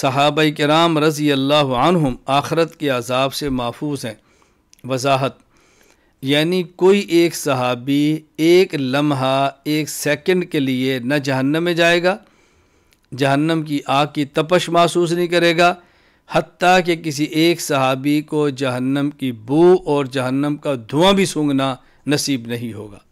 सहाब कराम रज़ी अल्लाह आखरत के अजाब से महफूज हैं वजाहत यानी कोई एक सहाबी एक लम्हा एक सेकंड के लिए न जहन्नम में जाएगा जहन्नम की आग की तपश महसूस नहीं करेगा हती कि किसी एक सहाबी को जहन्नम की बू और जहन्नम का धुआं भी सूंघना नसीब नहीं होगा